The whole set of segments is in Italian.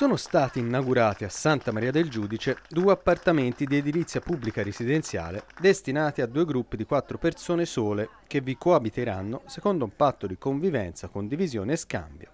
sono stati inaugurati a Santa Maria del Giudice due appartamenti di edilizia pubblica residenziale destinati a due gruppi di quattro persone sole che vi coabiteranno secondo un patto di convivenza, condivisione e scambio.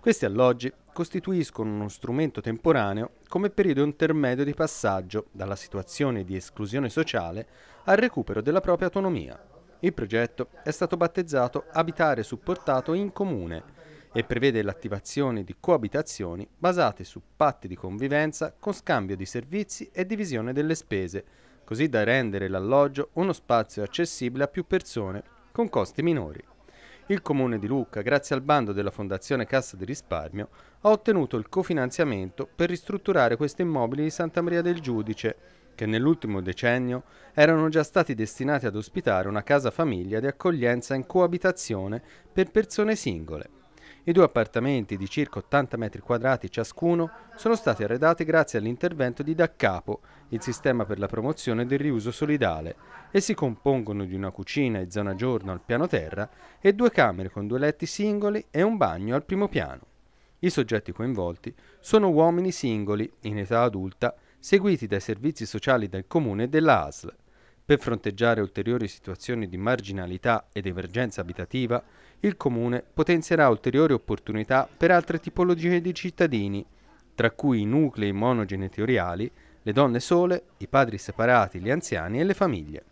Questi alloggi costituiscono uno strumento temporaneo come periodo intermedio di passaggio dalla situazione di esclusione sociale al recupero della propria autonomia. Il progetto è stato battezzato Abitare supportato in comune e prevede l'attivazione di coabitazioni basate su patti di convivenza con scambio di servizi e divisione delle spese, così da rendere l'alloggio uno spazio accessibile a più persone con costi minori. Il Comune di Lucca, grazie al bando della Fondazione Cassa di Risparmio, ha ottenuto il cofinanziamento per ristrutturare questi immobili di Santa Maria del Giudice, che nell'ultimo decennio erano già stati destinati ad ospitare una casa famiglia di accoglienza in coabitazione per persone singole. I due appartamenti di circa 80 metri quadrati ciascuno sono stati arredati grazie all'intervento di Daccapo, il sistema per la promozione del riuso solidale, e si compongono di una cucina e zona giorno al piano terra e due camere con due letti singoli e un bagno al primo piano. I soggetti coinvolti sono uomini singoli, in età adulta, seguiti dai servizi sociali del comune e della ASL. Per fronteggiare ulteriori situazioni di marginalità ed emergenza abitativa, il Comune potenzierà ulteriori opportunità per altre tipologie di cittadini, tra cui i nuclei monogenitoriali, le donne sole, i padri separati, gli anziani e le famiglie.